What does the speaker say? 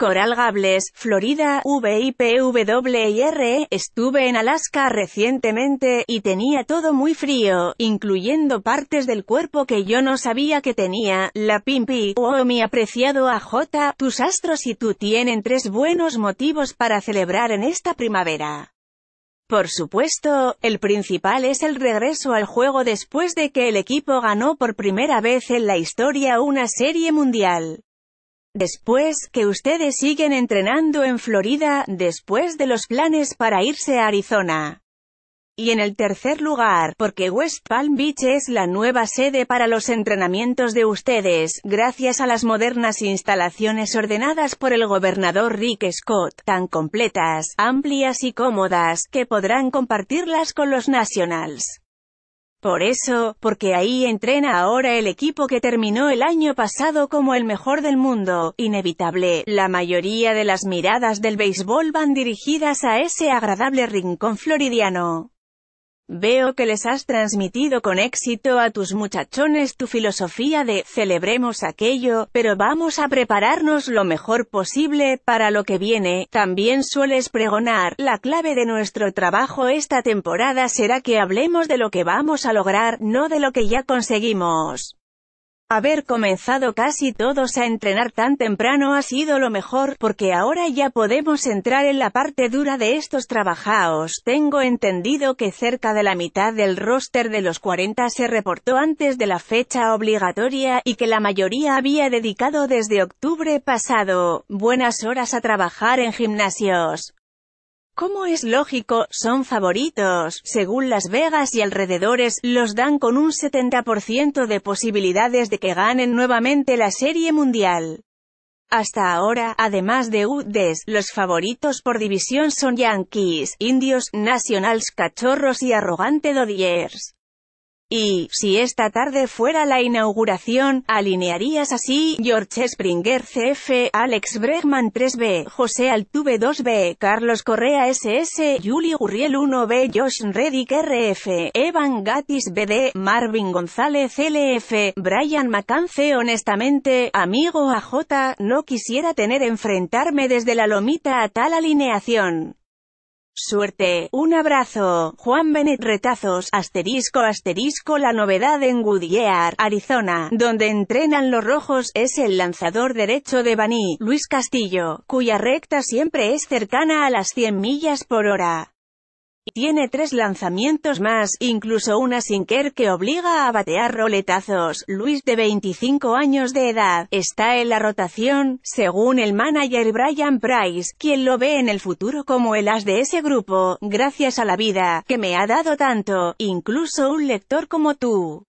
Coral Gables, Florida, VIPWR, e, estuve en Alaska recientemente, y tenía todo muy frío, incluyendo partes del cuerpo que yo no sabía que tenía, la Pimpi, oh mi apreciado AJ, tus astros y tú tienen tres buenos motivos para celebrar en esta primavera. Por supuesto, el principal es el regreso al juego después de que el equipo ganó por primera vez en la historia una serie mundial. Después que ustedes siguen entrenando en Florida, después de los planes para irse a Arizona. Y en el tercer lugar, porque West Palm Beach es la nueva sede para los entrenamientos de ustedes, gracias a las modernas instalaciones ordenadas por el gobernador Rick Scott, tan completas, amplias y cómodas, que podrán compartirlas con los Nationals. Por eso, porque ahí entrena ahora el equipo que terminó el año pasado como el mejor del mundo, inevitable, la mayoría de las miradas del béisbol van dirigidas a ese agradable rincón floridiano. Veo que les has transmitido con éxito a tus muchachones tu filosofía de «celebremos aquello, pero vamos a prepararnos lo mejor posible para lo que viene». También sueles pregonar, la clave de nuestro trabajo esta temporada será que hablemos de lo que vamos a lograr, no de lo que ya conseguimos. Haber comenzado casi todos a entrenar tan temprano ha sido lo mejor, porque ahora ya podemos entrar en la parte dura de estos trabajaos. Tengo entendido que cerca de la mitad del roster de los 40 se reportó antes de la fecha obligatoria, y que la mayoría había dedicado desde octubre pasado, buenas horas a trabajar en gimnasios. Como es lógico, son favoritos. Según Las Vegas y alrededores, los dan con un 70% de posibilidades de que ganen nuevamente la Serie Mundial. Hasta ahora, además de UDES, los favoritos por división son Yankees, Indios, Nationals, Cachorros y Arrogante Dodgers. Y, si esta tarde fuera la inauguración, alinearías así, George Springer CF, Alex Bregman 3B, José Altuve 2B, Carlos Correa SS, Julio Gurriel 1B, Josh Reddick RF, Evan Gatis BD, Marvin González LF, Brian McCance honestamente, amigo AJ, no quisiera tener enfrentarme desde la lomita a tal alineación. Suerte, un abrazo, Juan Benet Retazos, asterisco asterisco La novedad en Goodyear, Arizona, donde entrenan los rojos, es el lanzador derecho de Baní, Luis Castillo, cuya recta siempre es cercana a las 100 millas por hora. Tiene tres lanzamientos más, incluso una sinker que obliga a batear roletazos. Luis, de 25 años de edad, está en la rotación, según el manager Brian Price, quien lo ve en el futuro como el as de ese grupo, gracias a la vida, que me ha dado tanto, incluso un lector como tú.